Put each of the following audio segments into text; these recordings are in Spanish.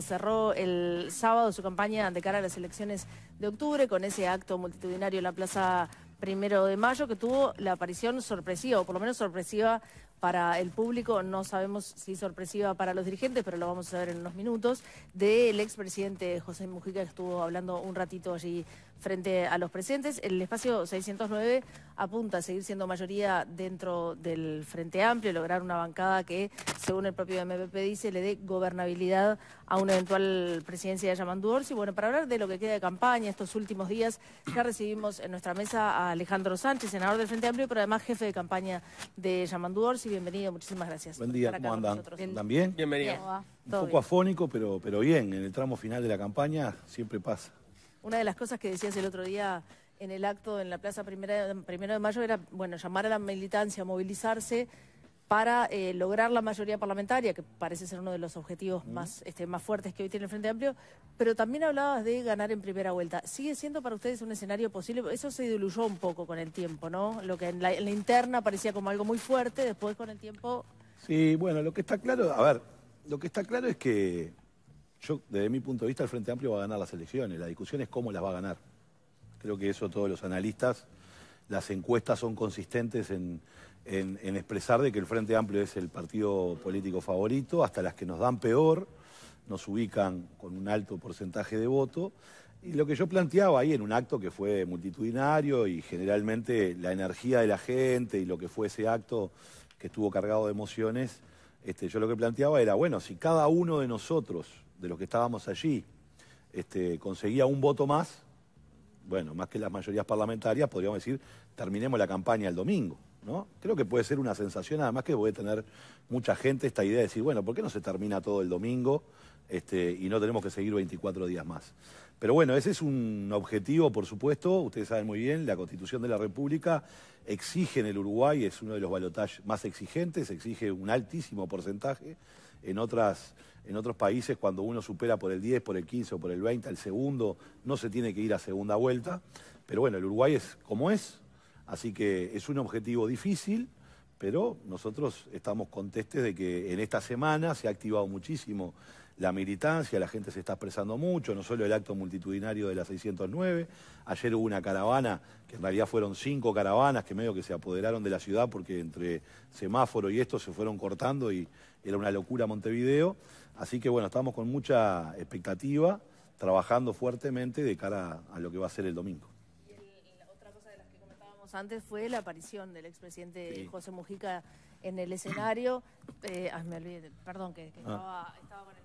Cerró el sábado su campaña de cara a las elecciones de octubre con ese acto multitudinario en la Plaza Primero de Mayo que tuvo la aparición sorpresiva, o por lo menos sorpresiva para el público, no sabemos si sorpresiva para los dirigentes, pero lo vamos a ver en unos minutos, del expresidente José Mujica que estuvo hablando un ratito allí frente a los presentes. El espacio 609 apunta a seguir siendo mayoría dentro del Frente Amplio, lograr una bancada que, según el propio MPP dice, le dé gobernabilidad a una eventual presidencia de Yamandu Orsi. Bueno, para hablar de lo que queda de campaña estos últimos días, ya recibimos en nuestra mesa a Alejandro Sánchez, senador del Frente Amplio, pero además jefe de campaña de Yamandu Orsi. Bienvenido, muchísimas gracias. Buen día, ¿cómo andan? ¿También? Bienvenido. Un poco afónico, pero bien, en el tramo final de la campaña siempre pasa. Una de las cosas que decías el otro día en el acto en la Plaza Primera, Primero de Mayo era, bueno, llamar a la militancia, movilizarse para eh, lograr la mayoría parlamentaria, que parece ser uno de los objetivos más, este, más fuertes que hoy tiene el Frente Amplio, pero también hablabas de ganar en primera vuelta. ¿Sigue siendo para ustedes un escenario posible? Eso se diluyó un poco con el tiempo, ¿no? Lo que en la interna parecía como algo muy fuerte, después con el tiempo... Sí, bueno, lo que está claro, a ver, lo que está claro es que yo, desde mi punto de vista, el Frente Amplio va a ganar las elecciones. La discusión es cómo las va a ganar. Creo que eso todos los analistas, las encuestas son consistentes en, expresar de que el Frente Amplio es el partido político favorito, hasta las que nos dan peor, nos ubican con un alto porcentaje de voto. Y lo que yo planteaba ahí en un acto que fue multitudinario y generalmente la energía de la gente y lo que fue ese acto que estuvo cargado de emociones, este, yo lo que planteaba era, bueno, si cada uno de nosotros de los que estábamos allí este, conseguía un voto más, bueno, más que las mayorías parlamentarias, podríamos decir, terminemos la campaña el domingo. ¿no? Creo que puede ser una sensación, además que puede tener mucha gente esta idea de decir, bueno, ¿por qué no se termina todo el domingo este, y no tenemos que seguir 24 días más? Pero bueno, ese es un objetivo, por supuesto, ustedes saben muy bien, la Constitución de la República exige en el Uruguay, es uno de los balotajes más exigentes, exige un altísimo porcentaje, en otras en otros países, cuando uno supera por el 10, por el 15 o por el 20 el segundo, no se tiene que ir a segunda vuelta. Pero bueno, el Uruguay es como es, así que es un objetivo difícil, pero nosotros estamos contestes de que en esta semana se ha activado muchísimo la militancia, la gente se está expresando mucho, no solo el acto multitudinario de la 609, ayer hubo una caravana, que en realidad fueron cinco caravanas que medio que se apoderaron de la ciudad porque entre semáforo y esto se fueron cortando y era una locura Montevideo, así que bueno, estamos con mucha expectativa, trabajando fuertemente de cara a lo que va a ser el domingo otra cosa de las que comentábamos Y antes fue la aparición del expresidente José Mujica en el escenario. Eh, ah, me olvidé, perdón, que, ah. estaba, estaba con el...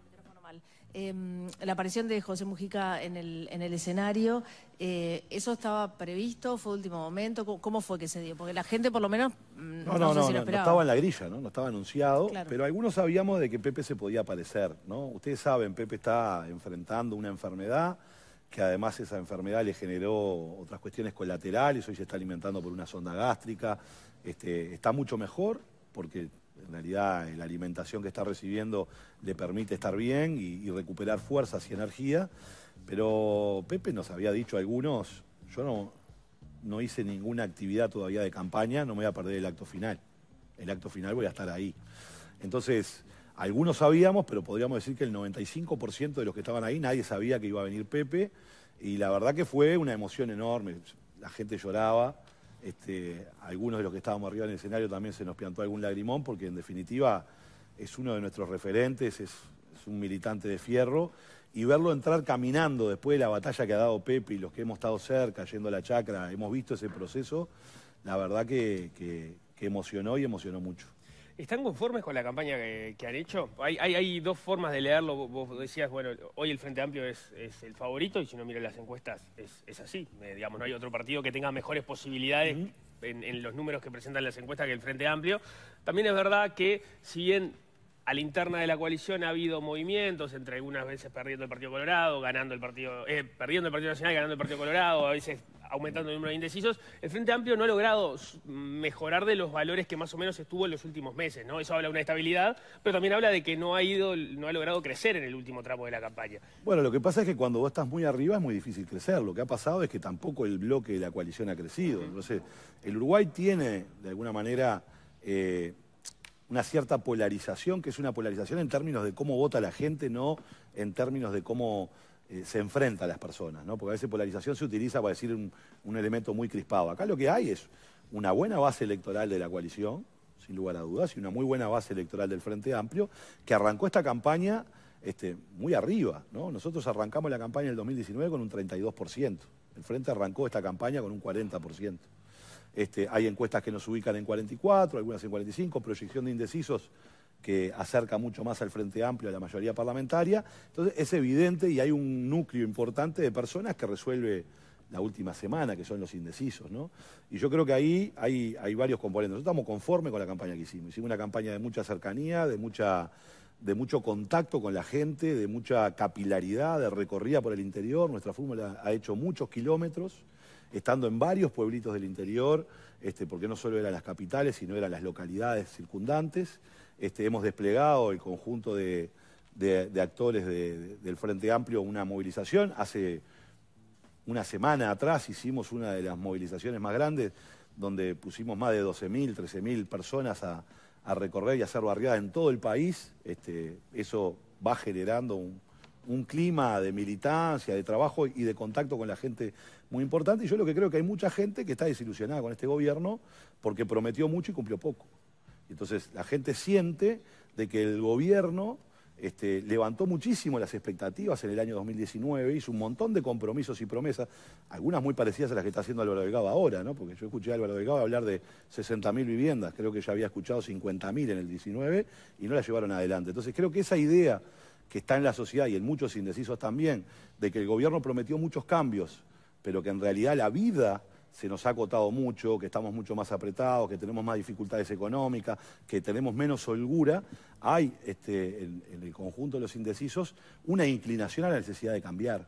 Em, la aparición de José Mujica en el, escenario, eh, ¿eso estaba previsto? ¿Fue último momento? ¿Cómo, fue que se dio? Porque la gente por lo menos... Mm, no, no, no, no, estaba en la grilla, ¿no? estaba anunciado, pero algunos sabíamos de que Pepe se podía aparecer, ¿no? Ustedes saben, Pepe está enfrentando una enfermedad que además esa enfermedad le generó otras cuestiones colaterales, hoy se está alimentando por una sonda gástrica, este, está mucho mejor porque en realidad eh, la alimentación que está recibiendo le permite estar bien y, recuperar fuerzas y energía. Pero Pepe nos había dicho algunos, yo no, no hice ninguna actividad todavía de campaña, no me voy a perder el acto final. El acto final voy a estar ahí. Entonces, algunos sabíamos, pero podríamos decir que el 95% de los que estaban ahí, nadie sabía que iba a venir Pepe. Y la verdad que fue una emoción enorme. La gente lloraba, este, algunos de los que estábamos arriba en el escenario también se nos piantó algún lagrimón, porque en definitiva es uno de nuestros referentes, es, un militante de fierro, y verlo entrar caminando después de la batalla que ha dado Pepe y los que hemos estado cerca, yendo a la chacra, hemos visto ese proceso, la verdad que emocionó y emocionó mucho. ¿Están conformes con la campaña que, han hecho? Hay, dos formas de leerlo. Vos decías, bueno, hoy el Frente Amplio es, el favorito y si uno mira las encuestas es, así. Eh, digamos, no hay otro partido que tenga mejores posibilidades en, los números que presentan las encuestas que el Frente Amplio. También es verdad que, si bien a la interna de la coalición ha habido movimientos, entre algunas veces perdiendo el Partido Colorado, ganando el Partido, eh, perdiendo el Partido Nacional, ganando el Partido Colorado, a veces aumentando el número de indecisos. El Frente Amplio no ha logrado mejorar de los valores que más o menos estuvo en los últimos meses, ¿no? Eso habla de una estabilidad, pero también habla de que no ha ido, no ha logrado crecer en el último tramo de la campaña. Bueno, lo que pasa es que cuando vos estás muy arriba es muy difícil crecer. Lo que ha pasado es que tampoco el bloque de la coalición ha crecido. Entonces, el Uruguay tiene, de alguna manera, eh, una cierta polarización, que es una polarización en términos de cómo vota la gente, no en términos de cómo eh, se enfrenta a las personas, ¿no? Porque a veces polarización se utiliza para decir un, elemento muy crispado. Acá lo que hay es una buena base electoral de la coalición, sin lugar a dudas, y una muy buena base electoral del Frente Amplio, que arrancó esta campaña este, muy arriba, ¿no? Nosotros arrancamos la campaña en el 2019 con un 32%. El Frente arrancó esta campaña con un 40%. Este, hay encuestas que nos ubican en 44, algunas en 45, proyección de indecisos que acerca mucho más al Frente Amplio a la mayoría parlamentaria. Entonces es evidente y hay un núcleo importante de personas que resuelve la última semana, que son los indecisos, Y yo creo que ahí hay, varios componentes. Nosotros estamos conformes con la campaña que hicimos. Hicimos una campaña de mucha cercanía, de mucho contacto con la gente, de mucha capilaridad, de recorrida por el interior. Nuestra fórmula ha hecho muchos kilómetros, estando en varios pueblitos del interior, este, porque no solo eran las capitales, sino eran las localidades circundantes. Este, hemos desplegado el conjunto de, actores del Frente Amplio una movilización. Hace una semana atrás hicimos una de las movilizaciones más grandes donde pusimos más de 12.000, 13.000 personas a, recorrer y a hacer barriadas en todo el país. Este, eso va generando un, un clima de militancia, de trabajo y de contacto con la gente muy importante. Y yo lo que creo que hay mucha gente que está desilusionada con este gobierno porque prometió mucho y cumplió poco. Entonces la gente siente de que el gobierno este, levantó muchísimo las expectativas en el año 2019, hizo un montón de compromisos y promesas, algunas muy parecidas a las que está haciendo Álvaro Delgado ahora, ¿no? porque yo escuché a Álvaro Delgado hablar de 60.000 viviendas, creo que ya había escuchado 50.000 en el 19 y no la llevaron adelante. Entonces creo que esa idea que está en la sociedad y en muchos indecisos también, de que el gobierno prometió muchos cambios, pero que en realidad la vida se nos ha acotado mucho, que estamos mucho más apretados, que tenemos más dificultades económicas, que tenemos menos holgura, hay este, en, el conjunto de los indecisos una inclinación a la necesidad de cambiar.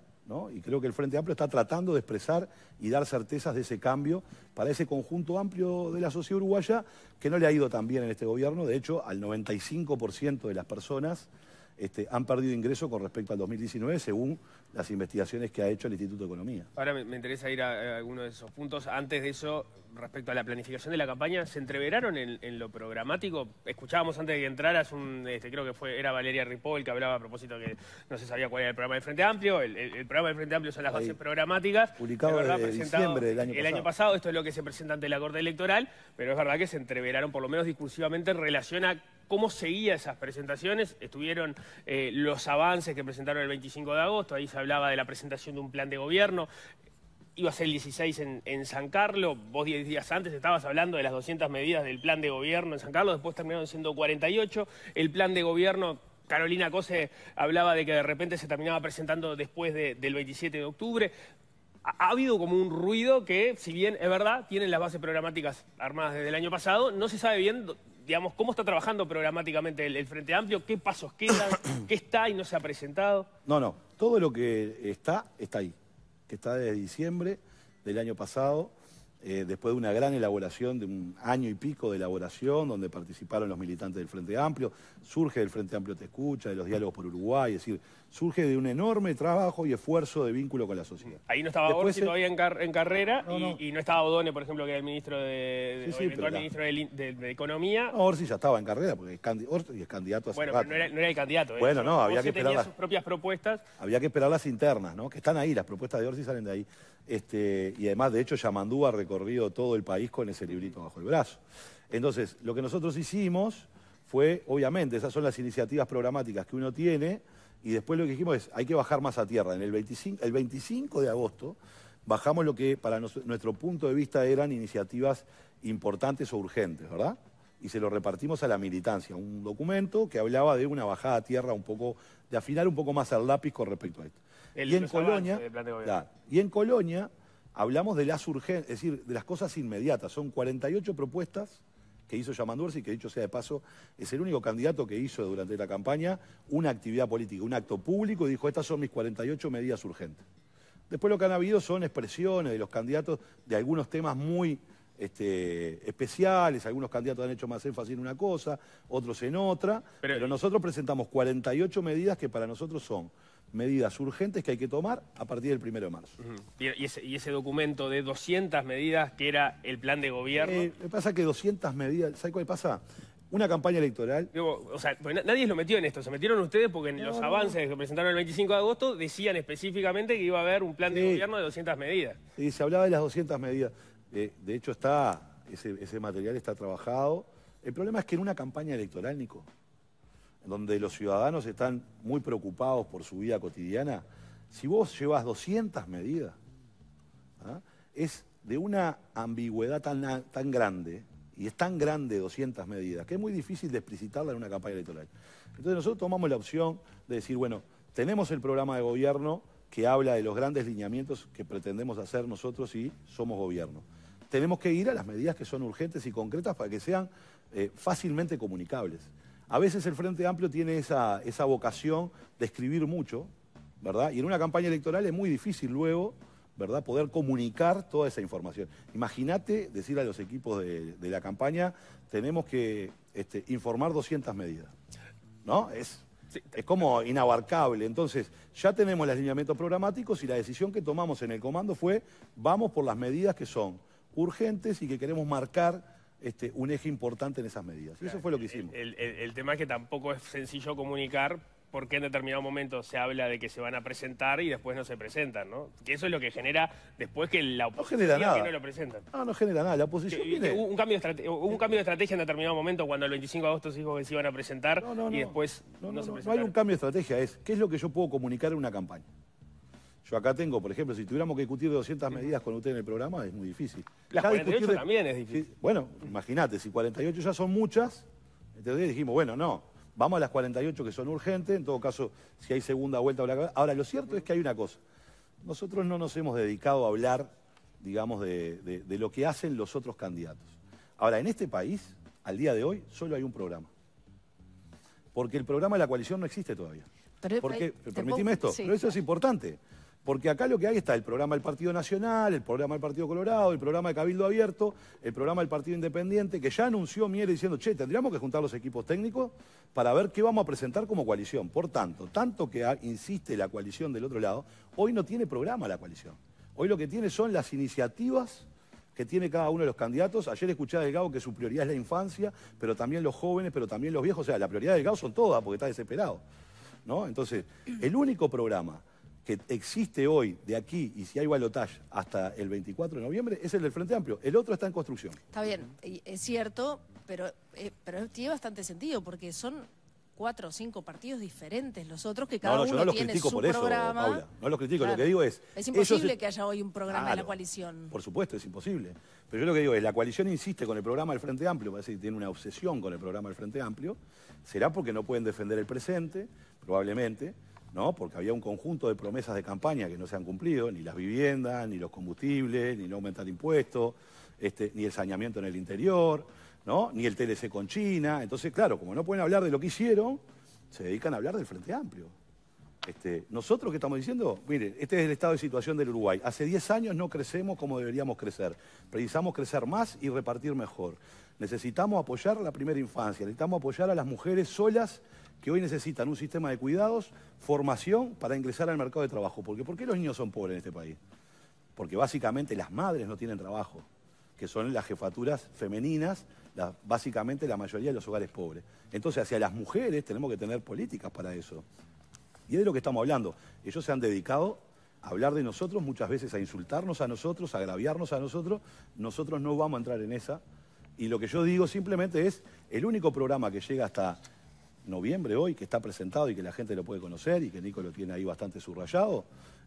Y creo que el Frente Amplio está tratando de expresar y dar certezas de ese cambio para ese conjunto amplio de la sociedad uruguaya que no le ha ido tan bien en este gobierno. De hecho, al 95% de las personas este, han perdido ingreso con respecto al 2019, según las investigaciones que ha hecho el Instituto de Economía. Ahora me, interesa ir a, alguno de esos puntos. Antes de eso, respecto a la planificación de la campaña, ¿se entreveraron en, lo programático? Escuchábamos antes de que entraras, un, este, creo que fue era Valeria Ripoll que hablaba a propósito que no se sabía cuál era el programa del Frente Amplio. El, programa del Frente Amplio son las bases programáticas. Publicado verdad, en diciembre del el año pasado. Esto es lo que se presenta ante la Corte Electoral, pero es verdad que se entreveraron por lo menos discursivamente en relación a cómo seguía esas presentaciones. Estuvieron eh, los avances que presentaron el 25 de agosto, ahí se hablaba de la presentación de un plan de gobierno, iba a ser el 16 en, San Carlos, vos 10 días antes estabas hablando de las 200 medidas del plan de gobierno en San Carlos, después terminaron siendo 48, el plan de gobierno... Carolina Cose hablaba de que de repente se terminaba presentando después del 27 de octubre ha habido como un ruido que, si bien es verdad, tienen las bases programáticas armadas desde el año pasado, no se sabe bien cómo está trabajando programáticamente el, Frente Amplio, qué pasos quedan, qué está y no se ha presentado. No, no, todo lo que está, está ahí, que está desde diciembre del año pasado, eh, después de una gran elaboración, de un año y pico de elaboración, donde participaron los militantes del Frente Amplio, surge del Frente Amplio Te Escucha, de los diálogos por Uruguay, es decir, surge de un enorme trabajo y esfuerzo de vínculo con la sociedad. Ahí no estaba Orsi todavía en, carrera Y, no estaba Odone, por ejemplo, que era el ministro de, ministro de, Economía. Orsi ya estaba en carrera porque es, Orsi es candidato a Bueno, pero no era, el candidato. ¿eh? Bueno, no, había que esperar las... sus propias propuestas. Había que esperar las internas, ¿no? Que están ahí, las propuestas de Orsi salen de ahí. Este, y además, de hecho, Yamandú ha recorrido todo el país con ese librito bajo el brazo. Entonces, lo que nosotros hicimos fue, obviamente, esas son las iniciativas programáticas que uno tiene y después lo que dijimos es, hay que bajar más a tierra. En el 25, el 25 de agosto bajamos lo que para nuestro punto de vista eran iniciativas importantes o urgentes, ¿verdad? Y se lo repartimos a la militancia, un documento que hablaba de una bajada a tierra un poco, de afinar un poco más al lápiz con respecto a esto. y, en Colonia, y en Colonia hablamos de las urgencias, es decir, de las cosas inmediatas. Son 48 propuestas que hizo Yamandurzi, que dicho sea de paso, es el único candidato que hizo durante la campaña una actividad política, un acto público, y dijo, estas son mis 48 medidas urgentes. Después lo que han habido son expresiones de los candidatos de algunos temas muy este, especiales, algunos candidatos han hecho más énfasis en una cosa, otros en otra, pero nosotros presentamos 48 medidas que para nosotros son medidas urgentes que hay que tomar a partir del primero de marzo. y, ese, documento de 200 medidas que era el plan de gobierno... Eh, pasa que 200 medidas, ¿sabe cuál pasa? Una campaña electoral... Pues, nadie lo metió en esto, se metieron ustedes porque en los avances que presentaron el 25 de agosto decían específicamente que iba a haber un plan de gobierno de 200 medidas. Y se hablaba de las 200 medidas. Eh, de hecho, está ese, ese material está trabajado. El problema es que en una campaña electoral, Nico, donde los ciudadanos están muy preocupados por su vida cotidiana, si vos llevas 200 medidas, ¿ah? es de una ambigüedad tan, grande, y es tan grande 200 medidas, que es muy difícil de explicitarla en una campaña electoral. Entonces nosotros tomamos la opción de decir, bueno, tenemos el programa de gobierno que habla de los grandes lineamientos que pretendemos hacer nosotros y somos gobierno. Tenemos que ir a las medidas que son urgentes y concretas para que sean eh, fácilmente comunicables. A veces el Frente Amplio tiene esa, vocación de escribir mucho, ¿verdad? Y en una campaña electoral es muy difícil luego, ¿verdad?, poder comunicar toda esa información. Imagínate decir a los equipos de, la campaña, tenemos que este, informar 200 medidas, ¿no? Es, Es como inabarcable. Entonces, ya tenemos los lineamientos programáticos y la decisión que tomamos en el comando fue, vamos por las medidas que son urgentes y que queremos marcar este, un eje importante en esas medidas. eso fue lo que hicimos. El, tema es que tampoco es sencillo comunicar por qué en determinado momento se habla de que se van a presentar y después no se presentan, ¿no? Que eso es lo que genera después que la oposición no genera nada. que no lo presentan. No, no genera nada. La oposición hubo un cambio, de estrategia en determinado momento cuando el 25 de agosto se dijo que se iban a presentar y después no, se presentaron. No hay un cambio de estrategia, es qué es lo que yo puedo comunicar en una campaña. Yo acá tengo, por ejemplo, si tuviéramos que discutir 200 medidas con usted en el programa, es muy difícil. Las 48 también es difícil. bueno, imagínate, si 48 ya son muchas, entonces dijimos, bueno, no, vamos a las 48 que son urgentes, en todo caso, si hay segunda vuelta... Bla, Ahora, lo cierto es que hay una cosa. Nosotros no nos hemos dedicado a hablar, digamos, de, lo que hacen los otros candidatos. Ahora, en este país, al día de hoy, solo hay un programa. Porque el programa de la coalición no existe todavía. Pero, Porque, esto, pero eso es importante. Porque acá lo que hay está el programa del Partido Nacional, el programa del Partido Colorado, el programa de Cabildo Abierto, el programa del Partido Independiente, que ya anunció Mieres diciendo, che, tendríamos que juntar los equipos técnicos para ver qué vamos a presentar como coalición. Por tanto, tanto que insiste la coalición del otro lado, hoy no tiene programa la coalición. Hoy lo que tiene son las iniciativas que tiene cada uno de los candidatos. Ayer escuché a Delgado que su prioridad es la infancia, pero también los jóvenes, pero también los viejos. O sea, la prioridad de Delgado son todas, porque está desesperado. ¿no? Entonces, el único programa que existe hoy, de aquí, y si hay balotaje hasta el 24 de noviembre, es el del Frente Amplio. El otro está en construcción. Está bien, es cierto, pero, eh, pero tiene bastante sentido, porque son cuatro o cinco partidos diferentes los otros que cada uno no los tiene critico su por eso, programa. no los critico, lo que digo es... Es imposible que haya hoy un programa de la coalición. Por supuesto, es imposible. Pero yo lo que digo es, la coalición insiste con el programa del Frente Amplio, parece que tiene una obsesión con el programa del Frente Amplio, será porque no pueden defender el presente, probablemente, ¿no? Porque había un conjunto de promesas de campaña que no se han cumplido, ni las viviendas, ni los combustibles, ni no aumentar impuestos, este, ni el saneamiento en el interior, ¿no? Ni el TLC con China. Entonces, claro, como no pueden hablar de lo que hicieron, se dedican a hablar del Frente Amplio. Este, Nosotros ¿qué estamos diciendo, Mire, este es el estado de situación del Uruguay. Hace 10 años no crecemos como deberíamos crecer. Precisamos crecer más y repartir mejor. Necesitamos apoyar la primera infancia, necesitamos apoyar a las mujeres solas que hoy necesitan un sistema de cuidados, formación para ingresar al mercado de trabajo. Porque ¿por qué los niños son pobres en este país? Porque básicamente las madres no tienen trabajo, que son las jefaturas femeninas, básicamente la mayoría de los hogares pobres. Entonces, hacia las mujeres tenemos que tener políticas para eso. Y es de lo que estamos hablando. Ellos se han dedicado a hablar de nosotros, muchas veces a insultarnos a nosotros, a agraviarnos a nosotros. Nosotros no vamos a entrar en esa. Y lo que yo digo simplemente es, el único programa que llega hasta noviembre hoy, que está presentado y que la gente lo puede conocer y que Nico lo tiene ahí bastante subrayado,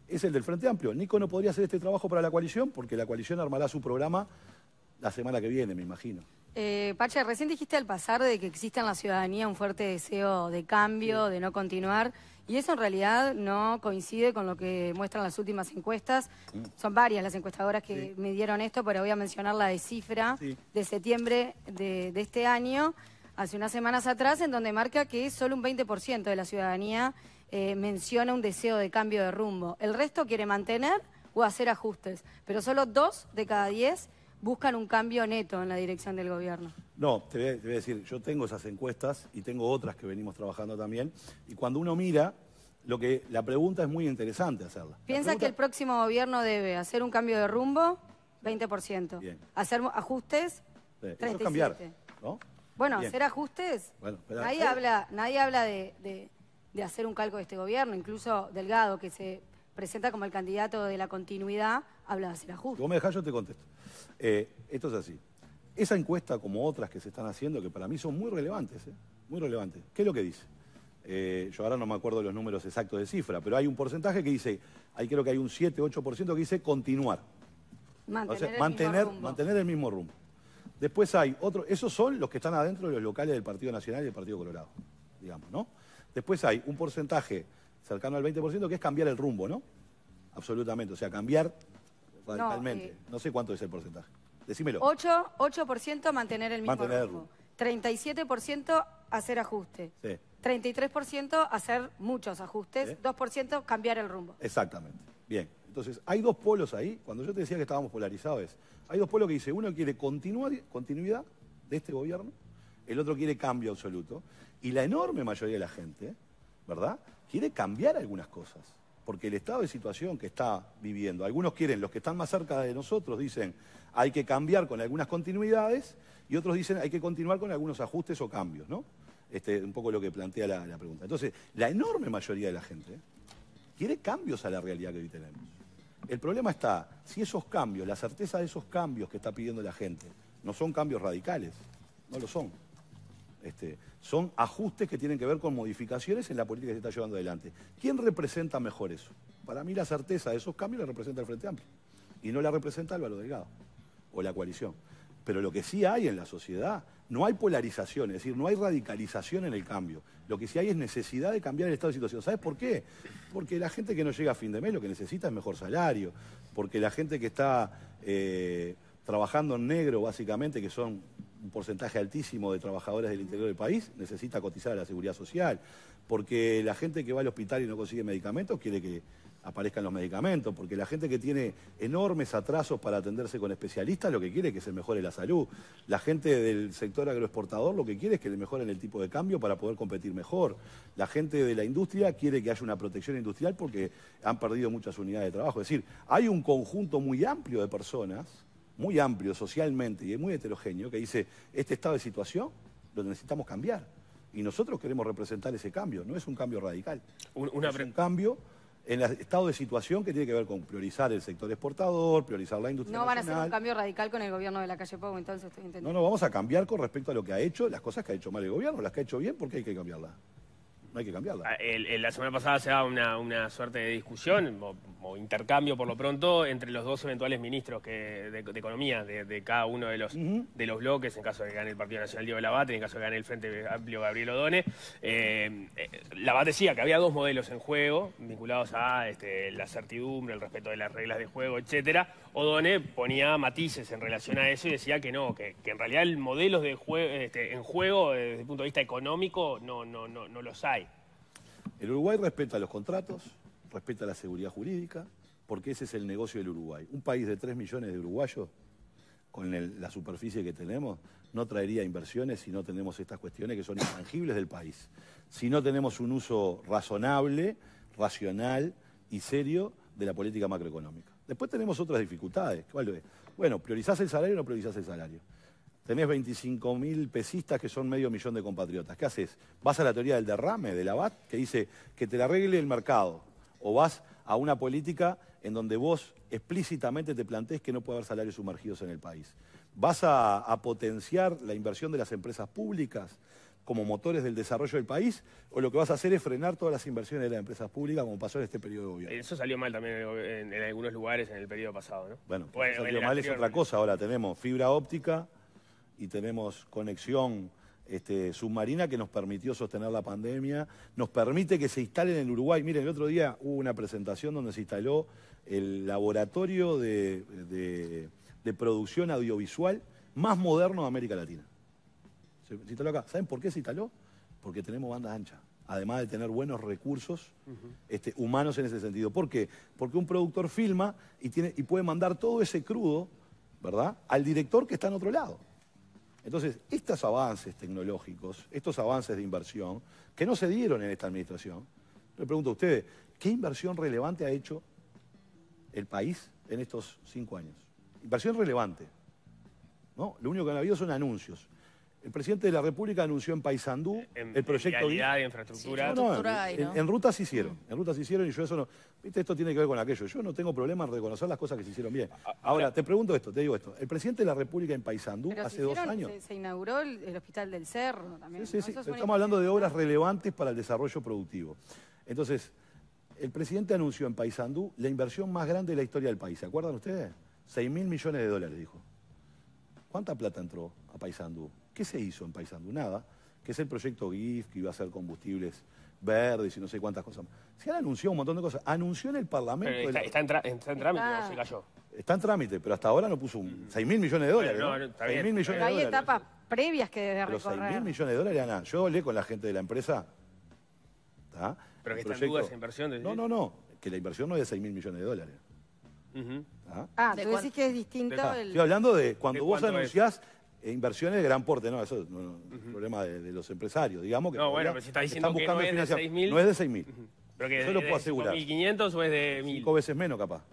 es el del Frente Amplio. Nico no podría hacer este trabajo para la coalición porque la coalición armará su programa la semana que viene, me imagino. Eh, Pache, recién dijiste al pasar de que existe en la ciudadanía un fuerte deseo de cambio, de no continuar, y eso en realidad no coincide con lo que muestran las últimas encuestas. Son varias las encuestadoras que me dieron esto, pero voy a mencionar la de cifra de septiembre de este año hace unas semanas atrás, en donde marca que solo un 20% de la ciudadanía eh, menciona un deseo de cambio de rumbo. El resto quiere mantener o hacer ajustes, pero solo dos de cada diez buscan un cambio neto en la dirección del gobierno. No, te voy, a, decir, yo tengo esas encuestas y tengo otras que venimos trabajando también, y cuando uno mira, lo que la pregunta es muy interesante hacerla. ¿Piensa que el próximo gobierno debe hacer un cambio de rumbo? 20%. Hacer ajustes, eh, cambiar, ¿no? Bueno, hacer ajustes. nadie, ¿eh? habla, nadie habla de, hacer un calco de este gobierno. Incluso Delgado, que se presenta como el candidato de la continuidad, habla de hacer ajustes. vos me dejás, yo te contesto. Eh, esto es así. Esa encuesta, como otras que se están haciendo, que para mí son muy relevantes, ¿eh? muy relevantes. ¿Qué es lo que dice? Eh, yo ahora no me acuerdo los números exactos de cifra, pero hay un porcentaje que dice, ahí creo que hay un 7, 8% que dice continuar. Mantener, mantener el mismo rumbo. Después hay otro, esos son los que están adentro de los locales del Partido Nacional y del Partido Colorado, digamos, ¿no? Después hay un porcentaje cercano al 20% que es cambiar el rumbo, ¿no? Absolutamente, o sea, cambiar radicalmente. No, eh, sé cuánto es el porcentaje. Decímelo. 8%, mantener el mismo rumbo. 37% hacer ajustes. 33% hacer muchos ajustes. 2% cambiar el rumbo. Exactamente. Bien. Entonces, hay dos polos ahí, cuando yo te decía que estábamos polarizados, hay dos polos que dice, uno quiere continuidad de este gobierno, el otro quiere cambio absoluto, y la enorme mayoría de la gente, ¿verdad? Quiere cambiar algunas cosas, porque el estado de situación que está viviendo, algunos quieren, los que están más cerca de nosotros dicen, hay que cambiar con algunas continuidades, y otros dicen, hay que continuar con algunos ajustes o cambios, ¿no? Este, un poco lo que plantea la, la pregunta. Entonces, la enorme mayoría de la gente quiere cambios a la realidad que hoy tenemos. El problema está, si esos cambios, la certeza de esos cambios que está pidiendo la gente, no son cambios radicales, no lo son. Este, son ajustes que tienen que ver con modificaciones en la política que se está llevando adelante. ¿Quién representa mejor eso? Para mí la certeza de esos cambios la representa el Frente Amplio y no la representa Álvaro Delgado o la coalición. Pero lo que sí hay en la sociedad, no hay polarización, es decir, no hay radicalización en el cambio. Lo que sí hay es necesidad de cambiar el estado de situación. ¿Sabes por qué? Porque la gente que no llega a fin de mes lo que necesita es mejor salario, porque la gente que está eh, trabajando en negro, básicamente, que son un porcentaje altísimo de trabajadores del interior del país, necesita cotizar a la seguridad social, porque la gente que va al hospital y no consigue medicamentos quiere que aparezcan los medicamentos, porque la gente que tiene enormes atrasos para atenderse con especialistas lo que quiere es que se mejore la salud. La gente del sector agroexportador lo que quiere es que le mejoren el tipo de cambio para poder competir mejor. La gente de la industria quiere que haya una protección industrial porque han perdido muchas unidades de trabajo. Es decir, hay un conjunto muy amplio de personas, muy amplio socialmente y es muy heterogéneo, que dice, este estado de situación lo necesitamos cambiar. Y nosotros queremos representar ese cambio, no es un cambio radical. es un cambio en el estado de situación que tiene que ver con priorizar el sector exportador, priorizar la industria No van a hacer un cambio radical con el gobierno de la calle Pau, entonces estoy intentando... No, no, vamos a cambiar con respecto a lo que ha hecho, las cosas que ha hecho mal el gobierno, las que ha hecho bien, porque hay que cambiarlas hay que cambiarla. Ah, la semana pasada se daba una, suerte de discusión o, intercambio, por lo pronto, entre los dos eventuales ministros de, Economía de, cada uno de los, de los bloques, en caso de que gane el Partido Nacional Diego Labate, en caso de que gane el Frente Amplio Gabriel Odone. Eh, eh Labate decía que había dos modelos en juego vinculados a este, la certidumbre, el respeto de las reglas de juego, etcétera. Odone ponía matices en relación a eso y decía que no, que, en realidad el modelo de este, en juego desde el punto de vista económico no, no, no, no los hay. El Uruguay respeta los contratos, respeta la seguridad jurídica, porque ese es el negocio del Uruguay. Un país de 3 millones de uruguayos, con la superficie que tenemos, no traería inversiones si no tenemos estas cuestiones que son intangibles del país. Si no tenemos un uso razonable, racional y serio de la política macroeconómica. Después tenemos otras dificultades. Bueno, priorizás el salario o no priorizás el salario tenés 25.000 pesistas que son medio millón de compatriotas. ¿Qué haces? ¿Vas a la teoría del derrame, del abad, que dice que te la arregle el mercado? ¿O vas a una política en donde vos explícitamente te plantees que no puede haber salarios sumergidos en el país? ¿Vas a, potenciar la inversión de las empresas públicas? como motores del desarrollo del país o lo que vas a hacer es frenar todas las inversiones de las empresas públicas como pasó en este periodo de gobierno. Eso salió mal también en, algunos lugares en el periodo pasado, ¿no? Bueno, bueno salió mal es otra cosa. Ahora tenemos fibra óptica, y tenemos conexión este, submarina que nos permitió sostener la pandemia, nos permite que se instalen en Uruguay. Miren, el otro día hubo una presentación donde se instaló el laboratorio de, producción audiovisual más moderno de América Latina. Se instaló acá. ¿Saben por qué se instaló? Porque tenemos bandas anchas además de tener buenos recursos este, humanos en ese sentido. ¿Por qué? Porque un productor filma y, tiene, y puede mandar todo ese crudo, ¿verdad?, al director que está en otro lado. Entonces, estos avances tecnológicos, estos avances de inversión, que no se dieron en esta administración, le pregunto a ustedes, ¿qué inversión relevante ha hecho el país en estos cinco años? Inversión relevante. ¿no? Lo único que han habido son anuncios. El presidente de la República anunció en Paysandú el proyecto. de infraestructura. en, rutas se hicieron. En rutas hicieron y yo eso no. Viste, esto tiene que ver con aquello. Yo no tengo problema en reconocer las cosas que se hicieron bien. Ahora, te pregunto esto, te digo esto. El presidente de la República en Paysandú hace dos años. Se, inauguró el, hospital del Cerro también. Sí, sí, sí. Estamos hablando de obras relevantes para el desarrollo productivo. Entonces, el presidente anunció en Paysandú la inversión más grande de la historia del país. ¿Se acuerdan ustedes? 6 mil millones de dólares, dijo. ¿Cuánta plata entró a Paysandú? ¿Qué se hizo en Paisandunada? ¿Qué es el proyecto GIF, que iba a ser combustibles verdes y no sé cuántas cosas. Se han anunciado un montón de cosas. Anunció en el Parlamento... está, en trámite, o se cayó. Está en trámite, pero hasta ahora no puso un... 6 mm. mil millones de dólares. no, hay etapas previas que debe recorrer. Pero 6 mil millones de dólares, Ana. Yo hablé con la gente de la empresa. ¿Pero que está en esa inversión? No, no, no. Que la inversión no es de 6 mil millones de dólares. ¿Ah? tú decís que es distinto. Ah, el... Estoy hablando de cuando vos anunciás eh, inversiones de gran porte, no, eso es un problema de, los empresarios, digamos. Que no, bueno, pero si está diciendo que no es, de no es de 6.000. lo puedo asegurar. ¿1.500 o es de 1.000? Cinco veces menos, capaz.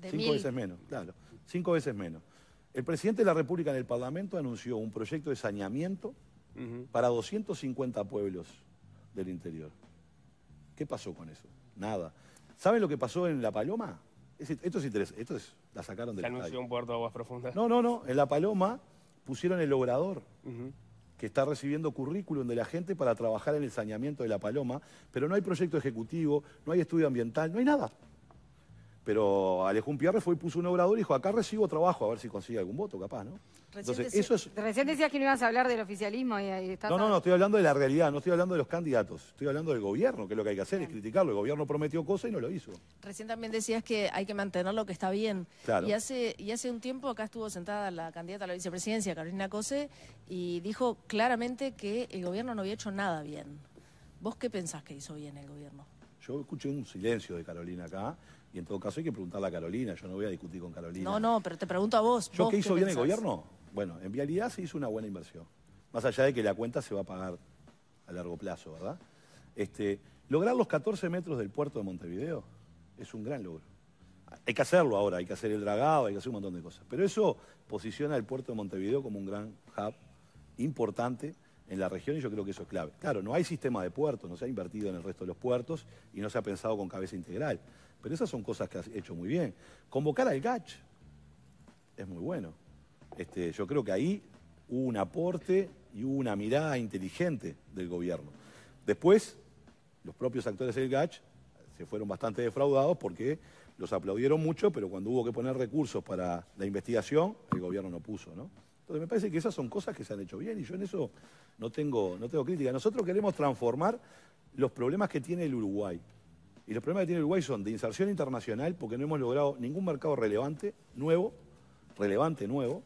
De Cinco veces menos, claro. Cinco veces menos. El presidente de la República en el Parlamento anunció un proyecto de saneamiento para 250 pueblos del interior. ¿Qué pasó con eso? Nada. ¿Saben lo que pasó en La Paloma? esto es interesante. Esto es, la sacaron del Se anunció un puerto de aguas profundas. No, no, no. En La Paloma pusieron el obrador. que está recibiendo currículum de la gente para trabajar en el saneamiento de la paloma, pero no hay proyecto ejecutivo, no hay estudio ambiental, no hay nada. Pero Alejón Pierre fue y puso un obrador y dijo, acá recibo trabajo, a ver si consigue algún voto, capaz, ¿no? Recién decías que no ibas a hablar del oficialismo y, está No, no, no, estoy hablando de la realidad, no estoy hablando de los candidatos, estoy hablando del gobierno, que lo que hay que hacer es criticarlo. El gobierno prometió cosas y no lo hizo. Recién también decías que hay que mantener lo que está bien. Y hace, y hace un tiempo acá estuvo sentada la candidata a la vicepresidencia, Carolina Cose, y dijo claramente que el gobierno no había hecho nada bien. ¿Vos qué pensás que hizo bien el gobierno? Yo escuché un silencio de Carolina acá y en todo caso hay que preguntarle a Carolina, yo no voy a discutir con Carolina. No, no, pero te pregunto a vos. ¿Yo qué hizo bien el gobierno? Bueno, en vialidad se hizo una buena inversión. Más allá de que la cuenta se va a pagar a largo plazo, ¿verdad? Este, lograr los 14 metros del puerto de Montevideo es un gran logro. Hay que hacerlo ahora, hay que hacer el dragado, hay que hacer un montón de cosas. Pero eso posiciona el puerto de Montevideo como un gran hub importante en la región y yo creo que eso es clave. Claro, no hay sistema de puertos, no se ha invertido en el resto de los puertos y no se ha pensado con cabeza integral. Pero esas son cosas que has hecho muy bien. Convocar al GACH es muy bueno. Este, yo creo que ahí hubo un aporte y una mirada inteligente del gobierno. Después, los propios actores del GACH se fueron bastante defraudados porque los aplaudieron mucho, pero cuando hubo que poner recursos para la investigación, el gobierno no puso, ¿no? Entonces me parece que esas son cosas que se han hecho bien y yo en eso no tengo, no tengo crítica. Nosotros queremos transformar los problemas que tiene el Uruguay y los problemas que tiene el son de inserción internacional, porque no hemos logrado ningún mercado relevante, nuevo, relevante, nuevo.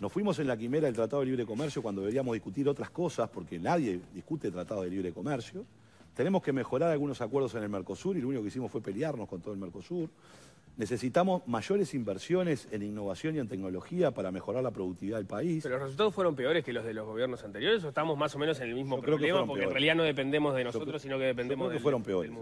Nos fuimos en la quimera del Tratado de Libre Comercio cuando deberíamos discutir otras cosas, porque nadie discute Tratado de Libre Comercio. Tenemos que mejorar algunos acuerdos en el Mercosur y lo único que hicimos fue pelearnos con todo el Mercosur. Necesitamos mayores inversiones en innovación y en tecnología para mejorar la productividad del país. ¿Pero los resultados fueron peores que los de los gobiernos anteriores o estamos más o menos en el mismo problema? Porque en realidad no dependemos de nosotros, sino que dependemos que fueron peores, ¿eh?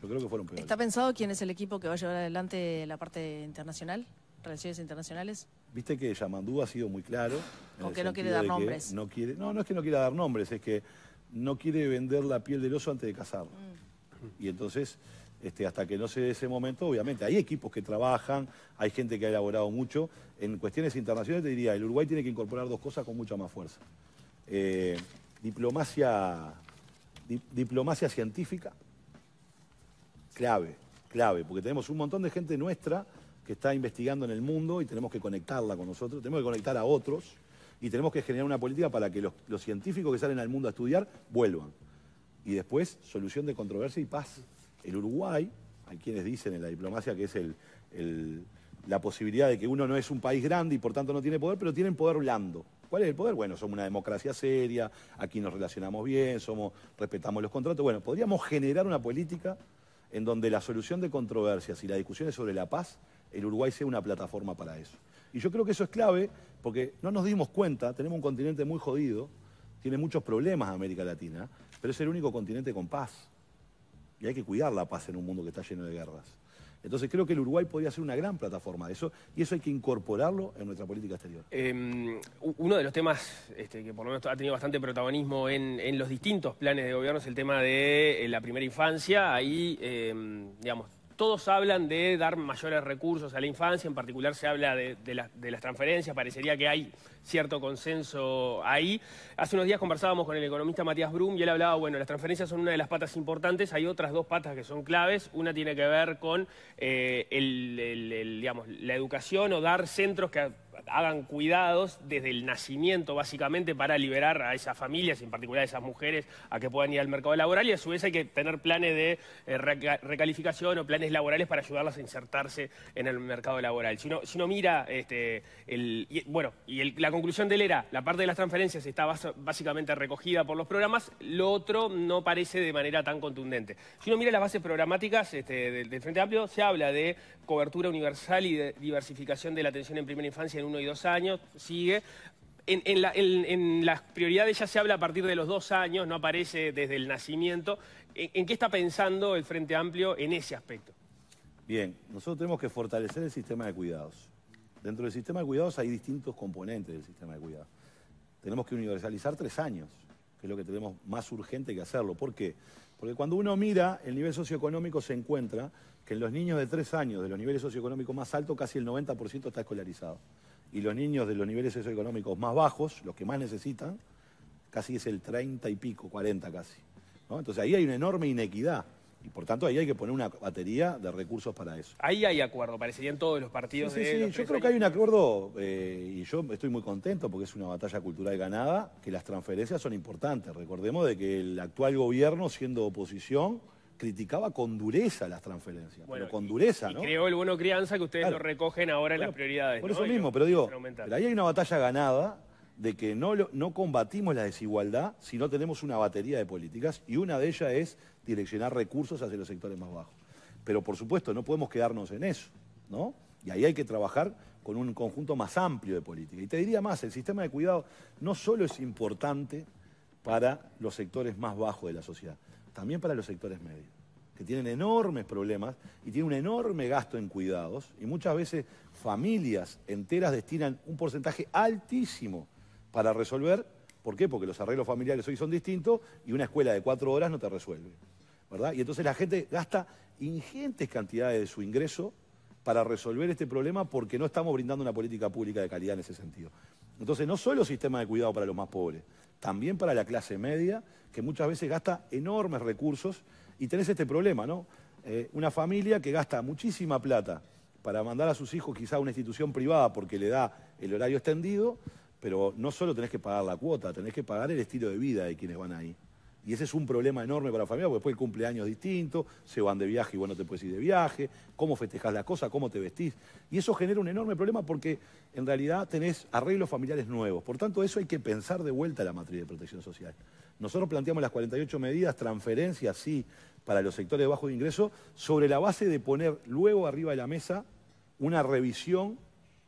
Yo creo que fueron peores. ¿Está pensado quién es el equipo que va a llevar adelante la parte internacional, relaciones internacionales? Viste que Yamandú ha sido muy claro. O que no quiere dar nombres. No, no, es que no quiera dar nombres, es que no quiere vender la piel del oso antes de cazarlo. Mm. Y entonces este, hasta que no se dé ese momento, obviamente, hay equipos que trabajan, hay gente que ha elaborado mucho. En cuestiones internacionales te diría, el Uruguay tiene que incorporar dos cosas con mucha más fuerza. Eh, diplomacia, diplomacia científica, clave, clave, porque tenemos un montón de gente nuestra que está investigando en el mundo y tenemos que conectarla con nosotros, tenemos que conectar a otros y tenemos que generar una política para que los, los científicos que salen al mundo a estudiar vuelvan. Y después, solución de controversia y paz. El Uruguay, hay quienes dicen en la diplomacia que es la posibilidad de que uno no es un país grande y por tanto no tiene poder, pero tienen poder blando. ¿Cuál es el poder? Bueno, somos una democracia seria, aquí nos relacionamos bien, somos, respetamos los contratos. Bueno, podríamos generar una política en donde la solución de controversias y las discusiones sobre la paz, el Uruguay sea una plataforma para eso. Y yo creo que eso es clave porque no nos dimos cuenta, tenemos un continente muy jodido, tiene muchos problemas América Latina, pero es el único continente con paz y hay que cuidar la paz en un mundo que está lleno de guerras. Entonces creo que el Uruguay podría ser una gran plataforma de eso y eso hay que incorporarlo en nuestra política exterior. Em, uno de los temas este, que por lo menos ha tenido bastante protagonismo en, en, los distintos planes de gobierno es el tema de eh, la primera infancia. Ahí, em, digamos, todos hablan de dar mayores recursos a la infancia, en particular se habla de, las transferencias, parecería que hay cierto consenso ahí. Hace unos días conversábamos con el economista Matías Brum y él hablaba, bueno, las transferencias son una de las patas importantes, hay otras dos patas que son claves, una tiene que ver con eh, la educación o dar centros que hagan cuidados desde el nacimiento, básicamente, para liberar a esas familias, en particular a esas mujeres, a que puedan ir al mercado laboral. Y a su vez hay que tener planes de eh, recalificación o planes laborales para ayudarlas a insertarse en el mercado laboral. Si uno, mira, este, bueno, y la conclusión del era, la parte de las transferencias está básicamente recogida por los programas, lo otro no parece de manera tan contundente. Si uno mira las bases programáticas este, del, Frente Amplio, se habla de cobertura universal y de diversificación de la atención en primera infancia uno y dos años, sigue. En, las prioridades ya se habla a partir de los dos años, no aparece desde el nacimiento. ¿En, qué está pensando el Frente Amplio en ese aspecto? Bien, nosotros tenemos que fortalecer el sistema de cuidados. Dentro del sistema de cuidados hay distintos componentes del sistema de cuidados. Tenemos que universalizar tres años, que es lo que tenemos más urgente que hacerlo. ¿Por qué? Porque cuando uno mira el nivel socioeconómico se encuentra que en los niños de tres años, de los niveles socioeconómicos más altos, casi el 90% está escolarizado y los niños de los niveles socioeconómicos más bajos, los que más necesitan, casi es el 30 y pico, 40 casi. Entonces ahí hay una enorme inequidad. Y por tanto ahí hay que poner una batería de recursos para eso. Ahí hay acuerdo, parecerían todos los partidos. Sí, sí, sí. yo creo que hay un acuerdo eh, y yo estoy muy contento porque es una batalla cultural ganada, que las transferencias son importantes. Recordemos de que el actual gobierno, siendo oposición, criticaba con dureza las transferencias, pero con y, dureza, y creó el bueno crianza que ustedes lo recogen ahora en las prioridades. Por eso mismo, pero digo, pero ahí hay una batalla ganada de que no, no combatimos la desigualdad si no tenemos una batería de políticas y una de ellas es direccionar recursos hacia los sectores más bajos. Pero por supuesto, no podemos quedarnos en eso, ¿no? Y ahí hay que trabajar con un conjunto más amplio de políticas. Y te diría más, el sistema de cuidado no solo es importante para los sectores más bajos de la sociedad, también para los sectores medios, que tienen enormes problemas y tienen un enorme gasto en cuidados y muchas veces familias enteras destinan un porcentaje altísimo para resolver. ¿Por qué? Porque los arreglos familiares hoy son distintos y una escuela de cuatro horas no te resuelve. ¿verdad? Y entonces la gente gasta ingentes cantidades de su ingreso para resolver este problema porque no estamos brindando una política pública de calidad en ese sentido. Entonces, no solo sistema de cuidado para los más pobres, también para la clase media, que muchas veces gasta enormes recursos y tenés este problema, ¿no? Eh, una familia que gasta muchísima plata para mandar a sus hijos quizá a una institución privada porque le da el horario extendido, pero no solo tenés que pagar la cuota, tenés que pagar el estilo de vida de quienes van ahí. Y ese es un problema enorme para la familia, porque después el cumpleaños es distinto, se van de viaje y bueno te puedes ir de viaje, cómo festejas la cosa, cómo te vestís. Y eso genera un enorme problema porque en realidad tenés arreglos familiares nuevos. Por tanto, eso hay que pensar de vuelta la matriz de protección social. Nosotros planteamos las 48 medidas, transferencias, sí, para los sectores de bajo ingreso, sobre la base de poner luego arriba de la mesa una revisión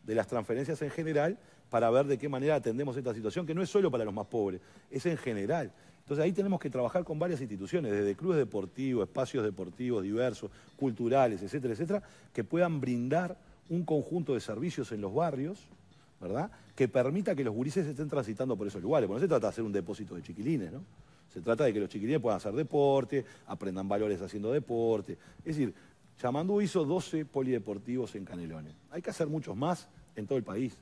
de las transferencias en general para ver de qué manera atendemos esta situación, que no es solo para los más pobres, es en general. Entonces ahí tenemos que trabajar con varias instituciones, desde clubes deportivos, espacios deportivos diversos, culturales, etcétera, etcétera, que puedan brindar un conjunto de servicios en los barrios, ¿verdad? Que permita que los gurises estén transitando por esos lugares. Bueno, no se trata de hacer un depósito de chiquilines, ¿no? Se trata de que los chiquilines puedan hacer deporte, aprendan valores haciendo deporte. Es decir, Chamandú hizo 12 polideportivos en Canelones. Hay que hacer muchos más en todo el país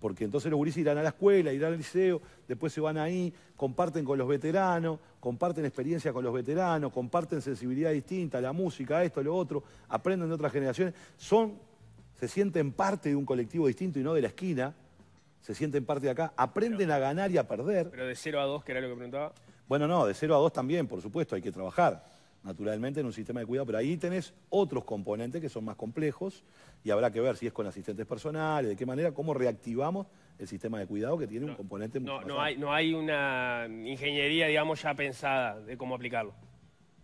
porque entonces los gurises irán a la escuela, irán al liceo, después se van ahí, comparten con los veteranos, comparten experiencia con los veteranos, comparten sensibilidad distinta, la música, esto, lo otro, aprenden de otras generaciones, son, se sienten parte de un colectivo distinto y no de la esquina, se sienten parte de acá, aprenden a ganar y a perder. Pero de cero a dos, que era lo que preguntaba. Bueno, no, de cero a 2 también, por supuesto, hay que trabajar naturalmente en un sistema de cuidado, pero ahí tenés otros componentes que son más complejos y habrá que ver si es con asistentes personales, de qué manera, cómo reactivamos el sistema de cuidado que tiene un componente no, no hay, no hay una ingeniería, digamos, ya pensada de cómo aplicarlo.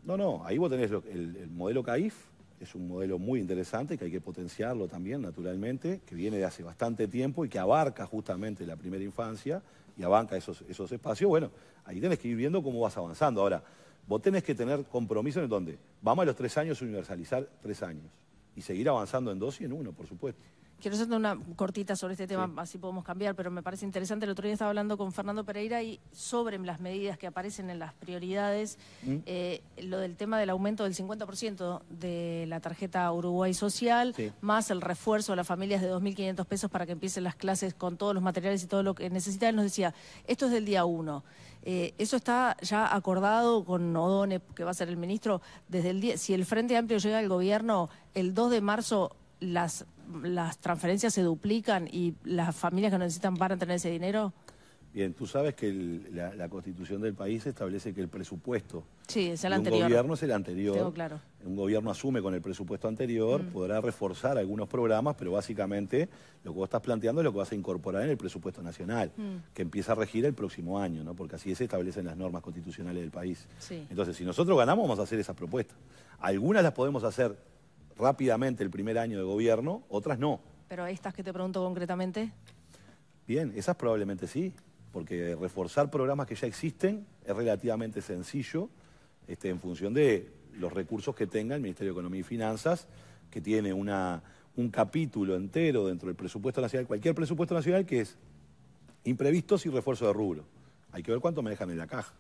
No, no, ahí vos tenés el, modelo CAIF, es un modelo muy interesante que hay que potenciarlo también, naturalmente, que viene de hace bastante tiempo y que abarca justamente la primera infancia y abarca esos, esos espacios. Bueno, ahí tenés que ir viendo cómo vas avanzando. Ahora, Vos tenés que tener compromiso en donde vamos a los tres años universalizar tres años y seguir avanzando en dos y en uno, por supuesto. Quiero hacer una cortita sobre este tema, así podemos cambiar, pero me parece interesante. El otro día estaba hablando con Fernando Pereira y sobre las medidas que aparecen en las prioridades, ¿Mm? eh, lo del tema del aumento del 50% de la tarjeta Uruguay Social, más el refuerzo a las familias de 2.500 pesos para que empiecen las clases con todos los materiales y todo lo que necesitan. Nos decía, esto es del día uno. Eh, eso está ya acordado con Nodone, que va a ser el ministro, desde el si el Frente Amplio llega al gobierno, el 2 de marzo las, transferencias se duplican y las familias que necesitan van a tener ese dinero. Bien, tú sabes que la, constitución del país establece que el presupuesto sí, el un gobierno es el anterior. Un gobierno asume con el presupuesto anterior, mm. podrá reforzar algunos programas, pero básicamente lo que vos estás planteando es lo que vas a incorporar en el presupuesto nacional, mm. que empieza a regir el próximo año, porque así se establecen las normas constitucionales del país. Entonces, si nosotros ganamos, vamos a hacer esas propuestas. Algunas las podemos hacer rápidamente el primer año de gobierno, otras no. Pero estas que te pregunto concretamente... Bien, esas probablemente sí porque reforzar programas que ya existen es relativamente sencillo este, en función de los recursos que tenga el Ministerio de Economía y Finanzas, que tiene una, un capítulo entero dentro del presupuesto nacional, cualquier presupuesto nacional que es imprevistos y refuerzo de rubro. Hay que ver cuánto me dejan en la caja.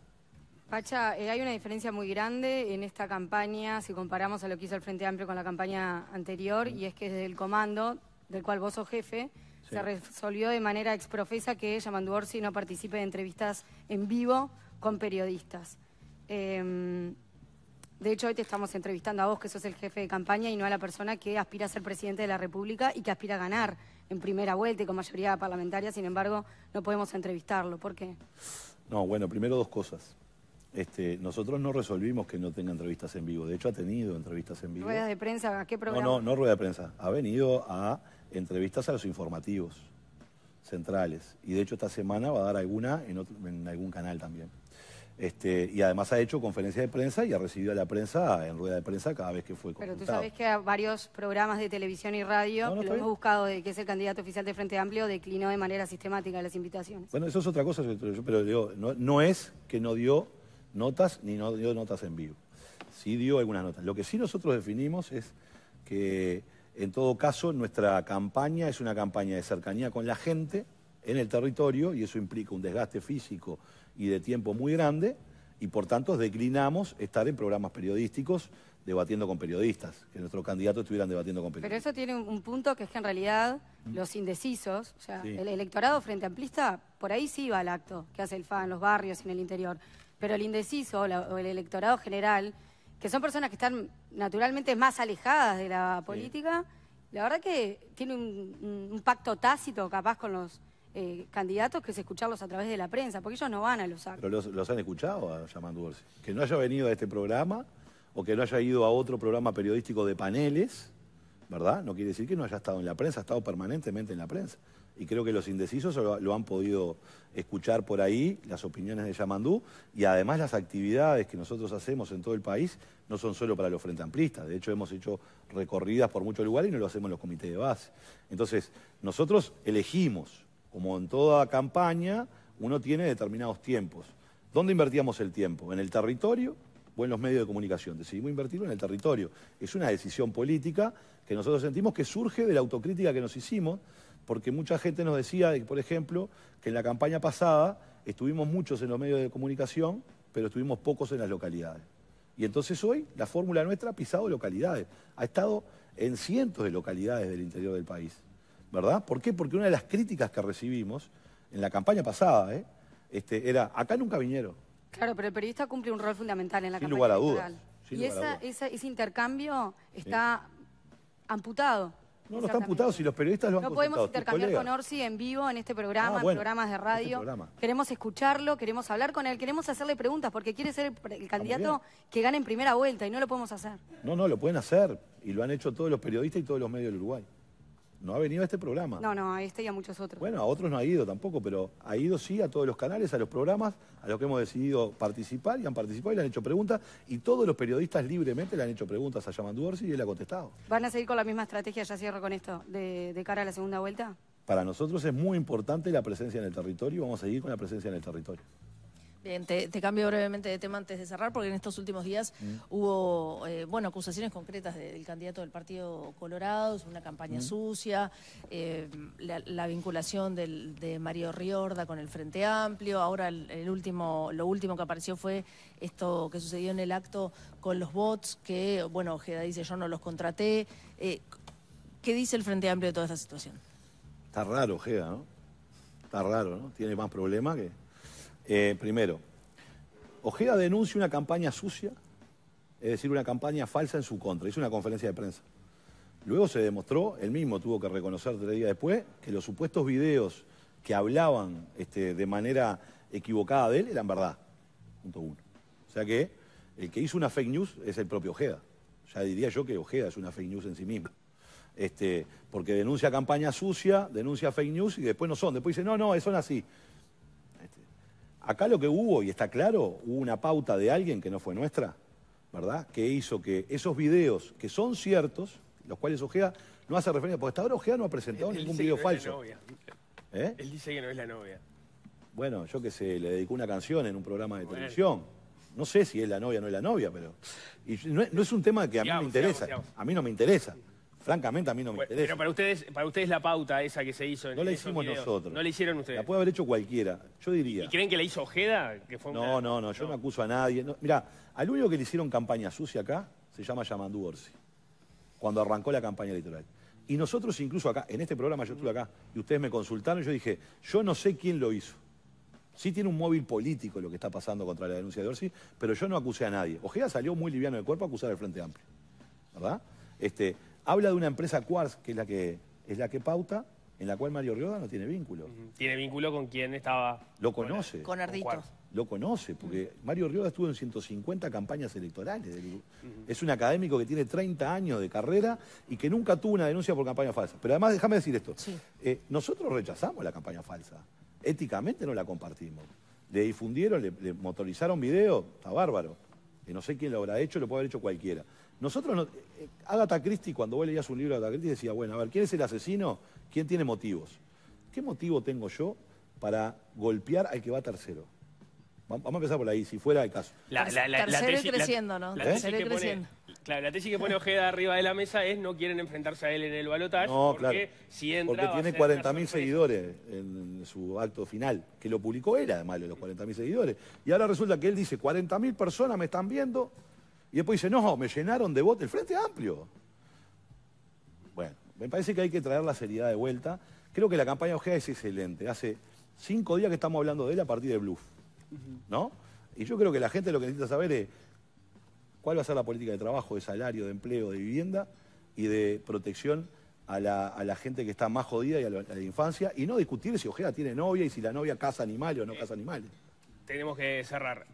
Pacha, eh, hay una diferencia muy grande en esta campaña, si comparamos a lo que hizo el Frente Amplio con la campaña anterior, y es que es el comando, del cual vos sos jefe, se resolvió de manera exprofesa que ella, Orsi no participe de entrevistas en vivo con periodistas. Em, de hecho, hoy te estamos entrevistando a vos, que sos el jefe de campaña, y no a la persona que aspira a ser presidente de la República y que aspira a ganar en primera vuelta y con mayoría parlamentaria. Sin embargo, no podemos entrevistarlo. ¿Por qué? No, bueno, primero dos cosas. Este, nosotros no resolvimos que no tenga entrevistas en vivo. De hecho, ha tenido entrevistas en vivo. ¿Ruedas de prensa? ¿A qué programa? No, no, no rueda de prensa. Ha venido a entrevistas a los informativos centrales. Y de hecho esta semana va a dar alguna en, algún canal también. Este, y además ha hecho conferencias de prensa y ha recibido a la prensa en rueda de prensa cada vez que fue consultado. Pero tú sabes que a varios programas de televisión y radio, que lo hemos buscado, de que es el candidato oficial de Frente Amplio, declinó de manera sistemática las invitaciones. Bueno, eso es otra cosa, pero no es que no dio notas ni no dio notas en vivo. Sí dio algunas notas. Lo que sí nosotros definimos es que en todo caso, nuestra campaña es una campaña de cercanía con la gente en el territorio y eso implica un desgaste físico y de tiempo muy grande y por tanto declinamos estar en programas periodísticos debatiendo con periodistas, que nuestros candidatos estuvieran debatiendo con periodistas. Pero eso tiene un punto que es que en realidad los indecisos, o sea, el electorado frente amplista, por ahí sí va al acto que hace el FA en los barrios, y en el interior, pero el indeciso o el electorado general que son personas que están naturalmente más alejadas de la política, la verdad que tiene un, pacto tácito capaz con los eh, candidatos que es escucharlos a través de la prensa, porque ellos no van a los actos. ¿Pero los, han escuchado a Yamandu Que no haya venido a este programa o que no haya ido a otro programa periodístico de paneles, ¿verdad? No quiere decir que no haya estado en la prensa, ha estado permanentemente en la prensa y creo que los indecisos lo, han podido escuchar por ahí, las opiniones de Yamandú, y además las actividades que nosotros hacemos en todo el país no son solo para los frente amplistas, de hecho hemos hecho recorridas por muchos lugares y no lo hacemos en los comités de base. Entonces, nosotros elegimos, como en toda campaña, uno tiene determinados tiempos. ¿Dónde invertíamos el tiempo? ¿En el territorio o en los medios de comunicación? Decidimos invertirlo en el territorio. Es una decisión política que nosotros sentimos que surge de la autocrítica que nos hicimos porque mucha gente nos decía, por ejemplo, que en la campaña pasada estuvimos muchos en los medios de comunicación, pero estuvimos pocos en las localidades. Y entonces hoy la fórmula nuestra ha pisado localidades, ha estado en cientos de localidades del interior del país, ¿verdad? ¿Por qué? Porque una de las críticas que recibimos en la campaña pasada ¿eh? este, era, acá nunca vinieron. Claro, pero el periodista cumple un rol fundamental en la campaña sin lugar a dudas. Esa, ese intercambio está amputado. No, no están putados y los periodistas lo han No podemos intercambiar con Orsi en vivo en este programa, ah, en programas de este radio. Queremos escucharlo, queremos hablar con él, queremos hacerle preguntas porque quiere ser el, candidato que gane en primera vuelta y no lo podemos hacer. No, no, lo pueden hacer y lo han hecho todos los periodistas y todos los medios del Uruguay. No ha venido a este programa. No, no, a este y a muchos otros. Bueno, a otros no ha ido tampoco, pero ha ido sí a todos los canales, a los programas, a los que hemos decidido participar y han participado y le han hecho preguntas. Y todos los periodistas libremente le han hecho preguntas a Yamandu Orsi y él ha contestado. ¿Van a seguir con la misma estrategia, ya cierro con esto, de, cara a la segunda vuelta? Para nosotros es muy importante la presencia en el territorio, vamos a seguir con la presencia en el territorio. Bien, te, cambio brevemente de tema antes de cerrar, porque en estos últimos días mm. hubo, eh, bueno, acusaciones concretas del candidato del Partido Colorado, una campaña mm. sucia, eh, la, vinculación de Mario Riorda con el Frente Amplio. Ahora el, último, lo último que apareció fue esto que sucedió en el acto con los bots, que, bueno, Ojeda dice yo no los contraté. Eh, ¿Qué dice el Frente Amplio de toda esta situación? Está raro, Ojeda, ¿no? Está raro, ¿no? Tiene más problema que... Eh, primero, Ojeda denuncia una campaña sucia, es decir, una campaña falsa en su contra. Hizo una conferencia de prensa. Luego se demostró, él mismo tuvo que reconocer tres días después, que los supuestos videos que hablaban este, de manera equivocada de él eran verdad. Punto uno. O sea que el que hizo una fake news es el propio Ojeda. Ya diría yo que Ojeda es una fake news en sí mismo. Este, porque denuncia campaña sucia, denuncia fake news y después no son. Después dice, no, no, son así. Acá lo que hubo, y está claro, hubo una pauta de alguien que no fue nuestra, ¿verdad? Que hizo que esos videos que son ciertos, los cuales Ojea no hace referencia, porque hasta ahora Ojea no ha presentado ningún video falso. ¿Eh? Él dice que no es la novia. Bueno, yo que sé, le dedicó una canción en un programa de televisión. No sé si es la novia o no es la novia, pero. Y no, es un tema que a mí me interesa. A mí no me interesa. Francamente, a mí no me interesa. Pero para ustedes, para ustedes la pauta esa que se hizo... En no la hicimos nosotros. No la hicieron ustedes. La puede haber hecho cualquiera, yo diría. ¿Y creen que la hizo Ojeda? Que no, no, no, yo no, acuso a nadie. Mira, mirá, al único que le hicieron campaña sucia acá se llama Yamandú Orsi, cuando arrancó la campaña electoral. Y nosotros incluso acá, en este programa yo estuve acá, y ustedes me consultaron, y yo dije, yo no sé quién lo hizo. Sí tiene un móvil político lo que está pasando contra la denuncia de Orsi, pero yo no acusé a nadie. Ojeda salió muy liviano de cuerpo a acusar al Frente Amplio, ¿verdad? Este, Habla de una empresa Quartz, que es la que, es la que pauta, en la cual Mario Rioda no tiene vínculo. Tiene vínculo con quien estaba... Lo conoce. Con, Ardito. Lo conoce, porque Mario Rioda estuvo en 150 campañas electorales. Es un académico que tiene 30 años de carrera y que nunca tuvo una denuncia por campaña falsa. Pero además, déjame decir esto. Eh, nosotros rechazamos la campaña falsa. Éticamente no la compartimos. Le difundieron, le, motorizaron video, está bárbaro. Y no sé quién lo habrá hecho, lo puede haber hecho cualquiera. Nosotros, no, eh, eh, Agatha Christie, cuando vos leías un libro de Agatha Christie, decía, bueno, a ver, ¿quién es el asesino? ¿Quién tiene motivos? ¿Qué motivo tengo yo para golpear al que va tercero? Vamos a empezar por ahí, si fuera el caso. La, la, creciendo, ¿no? La, ¿Eh? tesis creciendo. claro, la tesis que pone Ojeda arriba de la mesa es no quieren enfrentarse a él en el balotaje. No, porque claro. Si entra, porque tiene 40.000 seguidores en su acto final, que lo publicó él, además, de los 40.000 seguidores. Y ahora resulta que él dice, 40.000 personas me están viendo, y después dice, no, me llenaron de votos el Frente Amplio. Bueno, me parece que hay que traer la seriedad de vuelta. Creo que la campaña Ojea es excelente. Hace cinco días que estamos hablando de él a partir de Bluff. ¿No? Y yo creo que la gente lo que necesita saber es cuál va a ser la política de trabajo, de salario, de empleo, de vivienda y de protección a la, gente que está más jodida y a la, a infancia. Y no discutir si Ojea tiene novia y si la novia caza animales o no eh, caza animales. Tenemos que cerrar.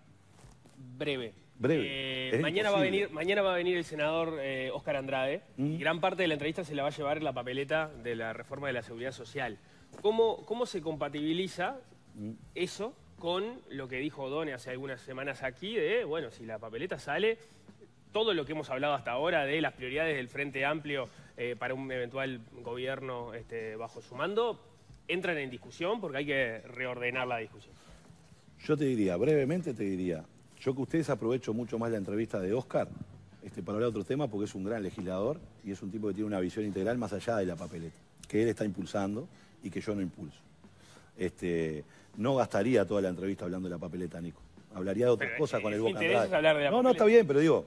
Breve. Eh, mañana, va a venir, mañana va a venir el senador Oscar eh, Andrade. Y mm. gran parte de la entrevista se la va a llevar la papeleta de la reforma de la seguridad social. ¿Cómo, cómo se compatibiliza mm. eso con lo que dijo O'Donnell hace algunas semanas aquí de, bueno, si la papeleta sale, todo lo que hemos hablado hasta ahora de las prioridades del Frente Amplio eh, para un eventual gobierno este, bajo su mando, entran en discusión porque hay que reordenar la discusión. Yo te diría, brevemente te diría, yo que ustedes aprovecho mucho más la entrevista de Oscar este, para hablar de otro tema porque es un gran legislador y es un tipo que tiene una visión integral más allá de la papeleta, que él está impulsando y que yo no impulso. Este, no gastaría toda la entrevista hablando de la papeleta, Nico. Hablaría de otras cosas con el boca no, no, está bien, pero digo,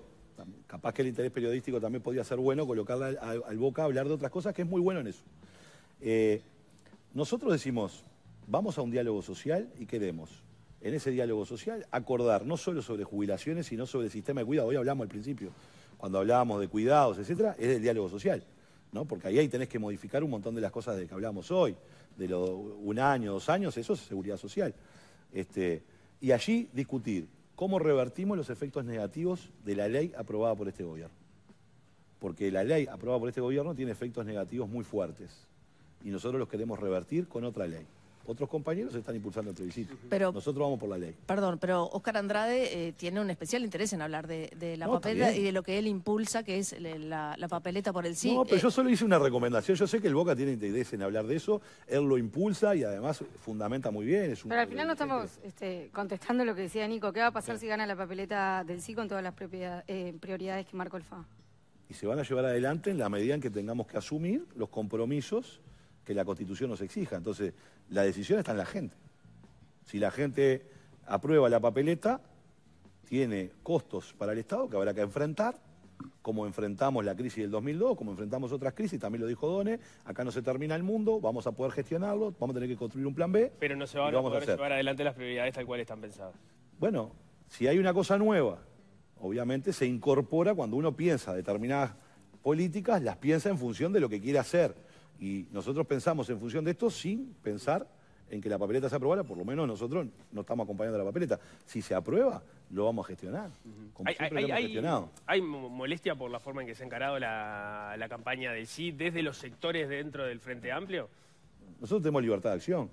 capaz que el interés periodístico también podría ser bueno colocarla al, boca hablar de otras cosas, que es muy bueno en eso. Eh, nosotros decimos, vamos a un diálogo social y queremos en ese diálogo social, acordar no solo sobre jubilaciones, sino sobre el sistema de cuidado. Hoy hablamos al principio, cuando hablábamos de cuidados, etcétera, es el diálogo social, ¿no? Porque ahí, ahí tenés que modificar un montón de las cosas de que hablamos hoy, de lo, un año, dos años, eso es seguridad social. Este, y allí discutir cómo revertimos los efectos negativos de la ley aprobada por este gobierno. Porque la ley aprobada por este gobierno tiene efectos negativos muy fuertes y nosotros los queremos revertir con otra ley. Otros compañeros están impulsando el plebiscito. Nosotros vamos por la ley. Perdón, pero Oscar Andrade eh, tiene un especial interés en hablar de, la papeleta y de lo que él impulsa, que es eh, la, papeleta por el sí. No, pero eh, yo solo hice una recomendación. Yo sé que el Boca tiene interés en hablar de eso. Él lo impulsa y además fundamenta muy bien. pero al final no estamos este, contestando lo que decía Nico. ¿Qué va a pasar si gana la papeleta del sí con todas las prioridades que marcó el FA? Y se van a llevar adelante en la medida en que tengamos que asumir los compromisos que la Constitución nos exija. Entonces, la decisión está en la gente. Si la gente aprueba la papeleta, tiene costos para el Estado que habrá que enfrentar, como enfrentamos la crisis del 2002, como enfrentamos otras crisis, también lo dijo Done, acá no se termina el mundo, vamos a poder gestionarlo, vamos a tener que construir un plan B. Pero no se van a poder llevar adelante las prioridades tal cual están pensadas. Bueno, si hay una cosa nueva, obviamente se incorpora cuando uno piensa determinadas políticas, las piensa en función de lo que quiere hacer. Y nosotros pensamos en función de esto sin pensar en que la papeleta se aprobara, por lo menos nosotros no estamos acompañando la papeleta. Si se aprueba, lo vamos a gestionar. hay, molestia por la forma en que se ha encarado la, campaña del sí desde los sectores dentro del Frente Amplio? Nosotros tenemos libertad de acción.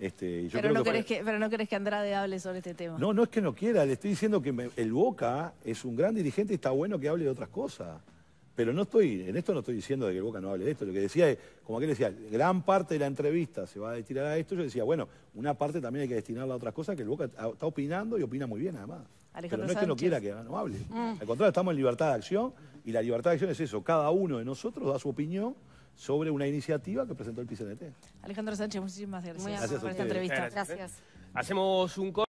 Este, pero, no que, Andrade hable sobre este tema. No, no es que no quiera, le estoy diciendo que el Boca es un gran dirigente y está bueno que hable de otras cosas. Pero no estoy, en esto no estoy diciendo de que el Boca no hable de esto. Lo que decía es, como aquel decía, gran parte de la entrevista se va a destinar a esto. Yo decía, bueno, una parte también hay que destinarla a otras cosas que el Boca está opinando y opina muy bien además. Alejandro Pero no es que no quiera que no hable. Mm. Al contrario, estamos en libertad de acción y la libertad de acción es eso. Cada uno de nosotros da su opinión sobre una iniciativa que presentó el PCNT. Alejandro Sánchez, muchísimas gracias, por esta entrevista. Gracias. Hacemos un